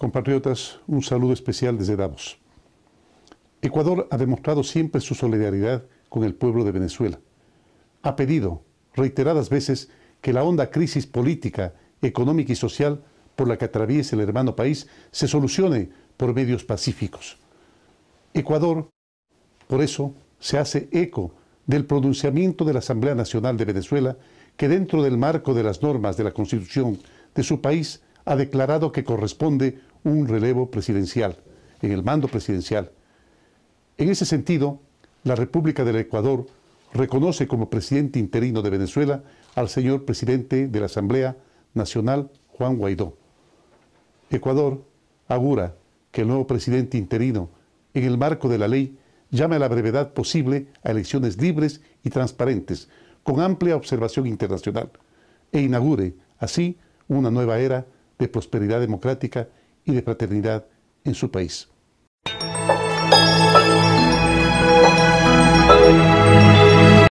Compatriotas, un saludo especial desde Davos. Ecuador ha demostrado siempre su solidaridad con el pueblo de Venezuela. Ha pedido reiteradas veces que la honda crisis política, económica y social por la que atraviesa el hermano país se solucione por medios pacíficos. Ecuador, por eso, se hace eco del pronunciamiento de la Asamblea Nacional de Venezuela, que dentro del marco de las normas de la Constitución de su país ha declarado que corresponde un relevo presidencial, en el mando presidencial. En ese sentido, la República del Ecuador reconoce como presidente interino de Venezuela al señor presidente de la Asamblea Nacional, Juan Guaidó. Ecuador augura que el nuevo presidente interino, en el marco de la ley, llame a la brevedad posible a elecciones libres y transparentes, con amplia observación internacional, e inaugure, así, una nueva era de prosperidad democrática y de fraternidad en su país.